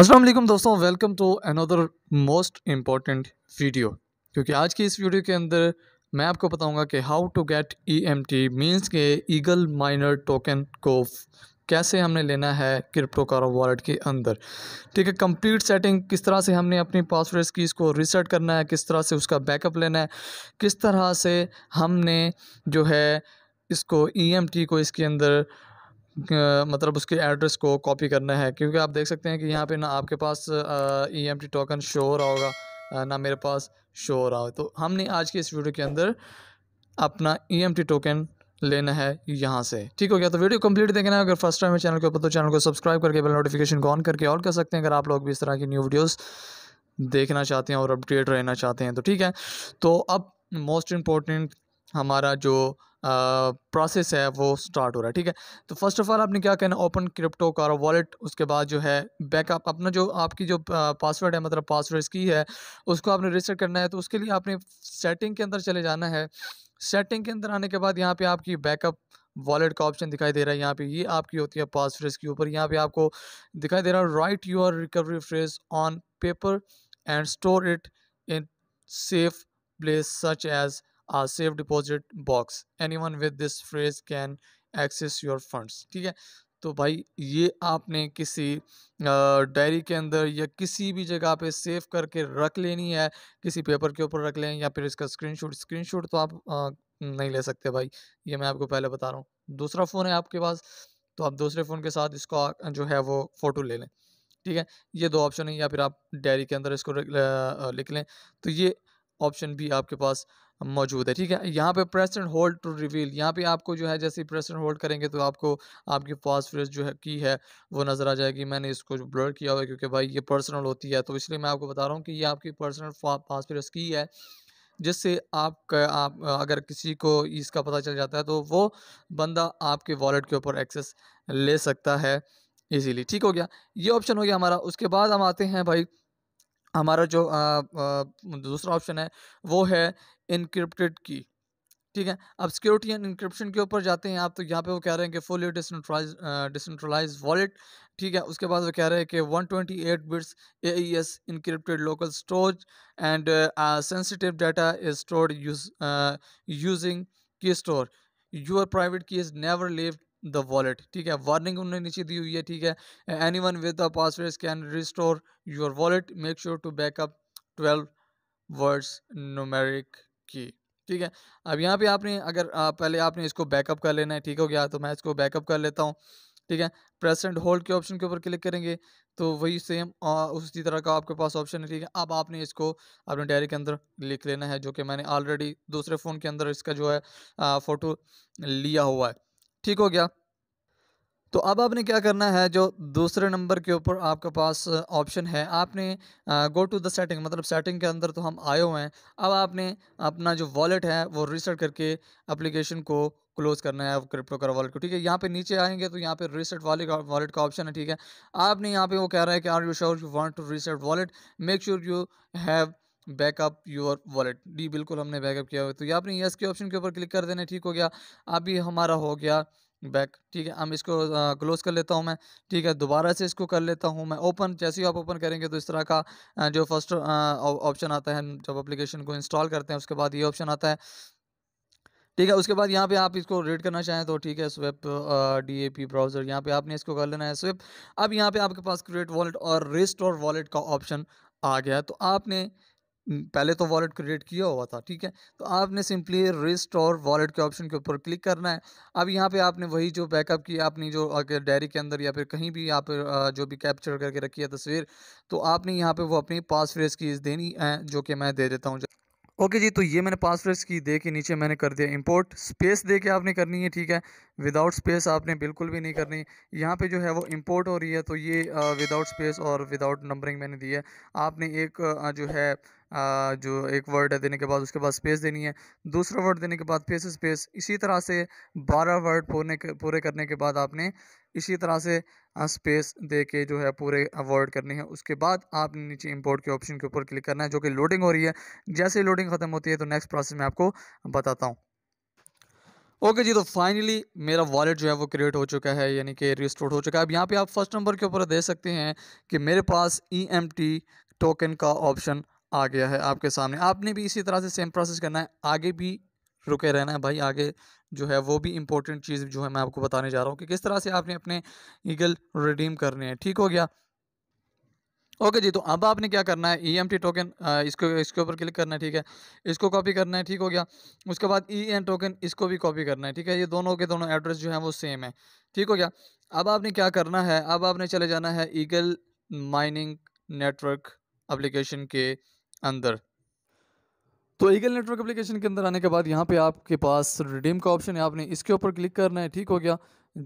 अस्सलाम वालेकुम दोस्तों welcome to another most important video क्योंकि आज की इस वीडियो के अंदर मैं आपको बताऊंगा कि how to get EMT means के ईगल माइनर टोकन को कैसे हमने लेना है क्रिप्टो कारो वॉलेट के अंदर ठीक है कंप्लीट सेटिंग किस तरह से हमने अपनी पासवर्ड्स की इसको रिसेट करना है किस तरह से उसका बैकअप लेना है किस तरह से हमने जो है इसको ई e को इसके अंदर मतलब उसके एड्रेस को कॉपी करना है क्योंकि आप देख सकते हैं कि यहाँ पे ना आपके पास E M T token show हो रहा होगा ना मेरे पास शो हो रहा हो तो हमने आज के इस वीडियो के अंदर अपना ई एम टी टोकन लेना है यहाँ से ठीक हो गया तो वीडियो कंप्लीट देखना है अगर फर्स्ट टाइम है चैनल के ऊपर तो चैनल को सब्सक्राइब करके बेल नोटिफिकेशन को ऑन करके ऑल कर सकते हैं अगर आप लोग भी इस तरह की न्यू वीडियोस देखना चाहते हैं और अपडेट रहना चाहते हैं तो ठीक है तो अब मोस्ट इम्पोर्टेंट हमारा जो प्रोसेस है वो स्टार्ट हो रहा है ठीक है तो फर्स्ट ऑफ़ ऑल आपने क्या कहना ओपन क्रिप्टो कार वॉलेट उसके बाद जो है बैकअप अपना जो आपकी जो पासवर्ड है मतलब पासवर्ड की है उसको आपने रजिस्टर करना है तो उसके लिए आपने सेटिंग के अंदर चले जाना है सेटिंग के अंदर आने के बाद यहाँ पर आपकी बैकअप वॉलेट का ऑप्शन दिखाई दे रहा है यहाँ पे ये आपकी होती है फ्रेज के ऊपर यहाँ पे आपको दिखाई दे रहा है write your recovery phrase on paper and store it in safe place such as a safe deposit box anyone with this phrase can access your funds ठीक है तो भाई ये आपने किसी डायरी के अंदर या किसी भी जगह पे सेव करके रख लेनी है किसी पेपर के ऊपर रख लें या फिर इसका स्क्रीनशॉट स्क्रीनशॉट तो आप आ, नहीं ले सकते भाई ये मैं आपको पहले बता रहा हूँ दूसरा फ़ोन है आपके पास तो आप दूसरे फ़ोन के साथ इसको जो है वो फ़ोटो ले लें ठीक है ये दो ऑप्शन है या फिर आप डायरी के अंदर इसको लिख लें तो ये ऑप्शन भी आपके पास मौजूद है ठीक है यहाँ पे press and hold to reveal यहाँ पे आपको जो है जैसे प्रेस एंड होल्ड करेंगे तो आपको आपकी फॉस्फरस जो है की है वो नज़र आ जाएगी मैंने इसको जो ब्लर किया हुआ है क्योंकि भाई ये पर्सनल होती है तो इसलिए मैं आपको बता रहा हूँ कि ये आपकी पर्सनल फॉस्फरस की है जिससे आप आप अगर किसी को इसका पता चल जाता है तो वो बंदा आपके वॉलेट के ऊपर एक्सेस ले सकता है इजीली ठीक हो गया ये ऑप्शन हो गया हमारा उसके बाद हम आते हैं भाई हमारा जो आ, आ, दूसरा ऑप्शन है वो है इनक्रिप्टेड की ठीक है अब सिक्योरिटी एंड इंक्रिप्शन के ऊपर जाते हैं आप तो यहाँ पे वो कह रहे हैं कि फुली डिसेंट्रलाइज डिसेंट्रलाइज वॉलेट ठीक है उसके बाद वो कह रहे हैं कि 128 bits AES encrypted local storage and sensitive data is stored using keystore your private key is never leave the wallet ठीक है वार्निंग उन्होंने नीचे दी हुई है ठीक है anyone with the password can restore your wallet make sure to backup twelve words mnemonic key ठीक है अब यहाँ पे आपने अगर आ, पहले आपने इसको बैकअप कर लेना है ठीक हो गया तो मैं इसको बैकअप कर लेता हूँ ठीक है प्रेस एंड होल्ड के ऑप्शन के ऊपर क्लिक करेंगे तो वही सेम उसी तरह का आपके पास ऑप्शन है ठीक है अब आपने इसको अपने डायरी के अंदर लिख लेना है जो कि मैंने ऑलरेडी दूसरे फ़ोन के अंदर इसका जो है फ़ोटो लिया हुआ है ठीक हो गया तो अब आपने क्या करना है जो दूसरे नंबर के ऊपर आपके पास ऑप्शन है आपने गो टू द सेटिंग मतलब सेटिंग के अंदर तो हम आए हुए हैं अब आपने अपना जो वॉलेट है वो रिसेट करके अप्लीकेशन को क्लोज़ करना है क्रिप्टो कर वॉलेट को ठीक है यहाँ पे नीचे आएंगे तो यहाँ पे रीसेट वाले का वॉलेट का ऑप्शन है ठीक है आपने यहाँ पे वो कह रहा है कि are you sure you want to reset wallet make sure you have backup your wallet डी बिल्कुल हमने बैकअप किया हुआ तो ये आपने यस के ऑप्शन के ऊपर क्लिक कर देना ठीक हो गया अभी हमारा हो गया बैक ठीक है हम इसको क्लोज़ कर लेता हूँ मैं ठीक है दोबारा से इसको कर लेता हूँ मैं ओपन जैसे ही आप ओपन करेंगे तो इस तरह का जो फर्स्ट ऑप्शन आता है जब एप्लीकेशन को इंस्टॉल करते हैं उसके बाद ये ऑप्शन आता है ठीक है उसके बाद यहाँ पे आप इसको रेड करना चाहें तो ठीक है swap D A P browser यहाँ पे आपने इसको कर लेना है स्वेप अब यहाँ पे आपके पास क्रिएट वॉलेट और रिस्ट और वॉलेट का ऑप्शन आ गया तो आपने पहले तो वॉलेट क्रिएट किया हुआ था ठीक है तो आपने सिंपली रिस्ट और वॉलेट के ऑप्शन के ऊपर क्लिक करना है अब यहाँ पे आपने वही जो बैकअप किया अपनी जो डायरी के अंदर या फिर कहीं भी आप जो भी कैप्चर करके रखी है तस्वीर तो आपने यहाँ पे वो अपनी पास फ्रेज देनी है जो कि मैं दे देता हूँ ओके जी तो ये मैंने पासवर्ड्स की दे के नीचे मैंने कर दिया इंपोर्ट स्पेस दे के आपने करनी है ठीक है विदाउट स्पेस आपने बिल्कुल भी नहीं करनी यहाँ पे जो है वो इंपोर्ट हो रही है तो ये विदाउट स्पेस और विदाउट नंबरिंग मैंने दी है आपने एक आ, जो है आ, जो एक वर्ड है देने के बाद उसके बाद स्पेस देनी है दूसरा वर्ड देने के बाद फिर स्पेस इसी तरह से बारह वर्ड पूरे पूरे करने के बाद आपने इसी तरह से स्पेस दे के जो है पूरे अवॉइड करनी है उसके बाद आपने नीचे इंपोर्ट के ऑप्शन के ऊपर क्लिक करना है जो कि लोडिंग हो रही है जैसे लोडिंग ख़त्म होती है तो नेक्स्ट प्रोसेस मैं आपको बताता हूँ ओके okay जी तो फाइनली मेरा वॉलेट जो है वो क्रिएट हो चुका है यानी कि रिस्टोर हो चुका है अब यहाँ पे आप फर्स्ट नंबर के ऊपर देख सकते हैं कि मेरे पास ई एम टी टोकन का ऑप्शन आ गया है आपके सामने आपने भी इसी तरह से सेम प्रोसेस करना है आगे भी रुके रहना है भाई आगे जो है वो भी इंपॉर्टेंट चीज़ जो है मैं आपको बताने जा रहा हूँ कि किस तरह से आपने अपने ईगल रिडीम करने हैं ठीक हो गया ओके जी तो अब आपने क्या करना है ई एम टी टोकन इसको इसके ऊपर क्लिक करना है ठीक है इसको कॉपी करना है ठीक हो गया उसके बाद ई एन टोकन इसको भी कॉपी करना है ठीक है ये दोनों के दोनों एड्रेस जो है वो सेम है ठीक हो गया अब आपने क्या करना है अब आपने चले जाना है ईगल माइनिंग नेटवर्क एप्लीकेशन के अंदर तो ईगल नेटवर्क एप्लीकेशन के अंदर आने के बाद यहाँ पे आपके पास रिडीम का ऑप्शन है आपने इसके ऊपर क्लिक करना है ठीक हो गया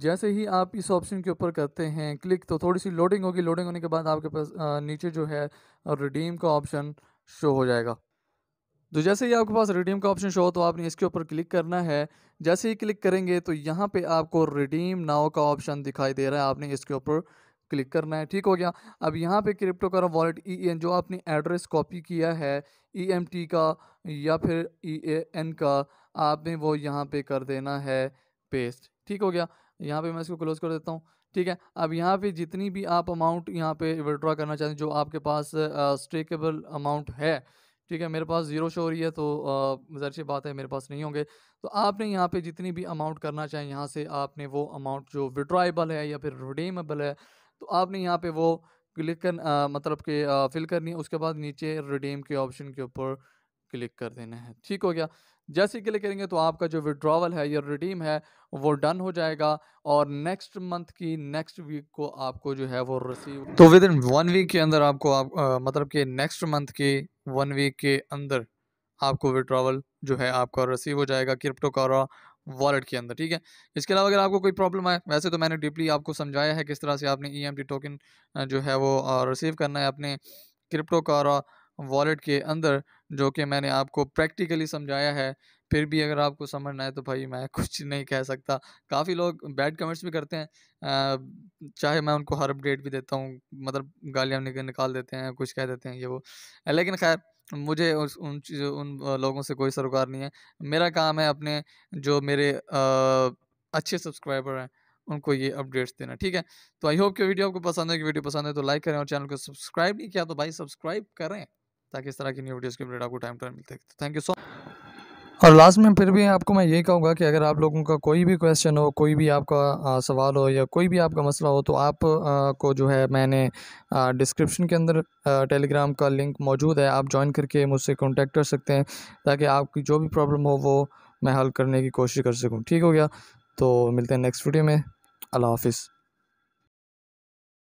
जैसे ही आप इस ऑप्शन के ऊपर करते हैं क्लिक तो थोड़ी सी लोडिंग होगी लोडिंग होने के बाद आपके पास नीचे जो है रिडीम का ऑप्शन शो हो जाएगा तो जैसे ही आपके पास रिडीम का ऑप्शन शो हो तो आपने इसके ऊपर क्लिक करना है जैसे ही क्लिक करेंगे तो यहाँ पे आपको रिडीम नाव का ऑप्शन दिखाई दे रहा है आपने इसके ऊपर क्लिक करना है ठीक हो गया अब यहाँ पे क्रिप्टो करो वॉलेट ई e एन जो आपने एड्रेस कॉपी किया है ई एम टी का या फिर ई ए एन का आपने वो यहाँ पे कर देना है पेस्ट ठीक हो गया यहाँ पे मैं इसको क्लोज कर देता हूँ ठीक है अब यहाँ पे जितनी भी आप अमाउंट यहाँ पे विड्रॉ करना चाहते हैं जो आपके पास स्ट्रेकेबल अमाउंट है ठीक है मेरे पास जीरो शो हो रही है तो ज़र सी बात है मेरे पास नहीं होंगे तो आपने यहाँ पे जितनी भी अमाउंट करना चाहें यहाँ से आपने वो अमाउंट जो विड्रॉएबल है या फिर रिडीमेबल है तो आपने यहाँ पे वो क्लिक कर आ, मतलब कि फिल करनी है उसके बाद नीचे रिडीम के ऑप्शन के ऊपर क्लिक कर देना है ठीक हो गया जैसे क्लिक करेंगे तो आपका जो विड्रॉवल है या रिडीम है वो डन हो जाएगा और नेक्स्ट मंथ की नेक्स्ट वीक को आपको जो है वो रिसीव तो विद इन वन वीक के अंदर आपको आप, आ, मतलब कि नेक्स्ट मंथ के वन वीक के अंदर आपको विड्रॉवल जो है आपका रिसीव हो जाएगा क्रिप्टो कारा वॉलेट के अंदर ठीक है इसके अलावा अगर आपको कोई प्रॉब्लम आए वैसे तो मैंने डीपली आपको समझाया है किस तरह से आपने ई e टोकन जो है वो रिसीव करना है अपने क्रिप्टो का वॉलेट के अंदर जो कि मैंने आपको प्रैक्टिकली समझाया है फिर भी अगर आपको समझना है तो भाई मैं कुछ नहीं कह सकता काफ़ी लोग बैड कमेंट्स भी करते हैं चाहे मैं उनको हर अपडेट भी देता हूँ मतलब गालियाँ निकाल देते हैं कुछ कह देते हैं ये वो लेकिन खैर मुझे उस उन चीज़ों उन लोगों से कोई सरोकार नहीं है मेरा काम है अपने जो मेरे आ, अच्छे सब्सक्राइबर हैं उनको ये अपडेट्स देना ठीक है तो आई होप कि वीडियो आपको पसंद है कि वीडियो पसंद है तो लाइक करें और चैनल को सब्सक्राइब नहीं किया तो भाई सब्सक्राइब करें ताकि इस तरह की न्यू वीडियोज़ की अपडेट आपको टाइम टाइम मिलते तो thank you so much last में फिर भी आपको मैं यही कहूँगा कि अगर आप लोगों का कोई भी क्वेश्चन हो कोई भी आपका आ, सवाल हो या कोई भी आपका मसला हो तो आप आ, को जो है मैंने डिस्क्रिप्शन के अंदर टेलीग्राम का लिंक मौजूद है आप ज्वाइन करके मुझसे कॉन्टेक्ट कर सकते हैं ताकि आपकी जो भी प्रॉब्लम हो वो मैं हल करने की कोशिश कर सकूँ ठीक हो गया तो मिलते हैं नेक्स्ट वीडियो में अल्लाह हाफिज़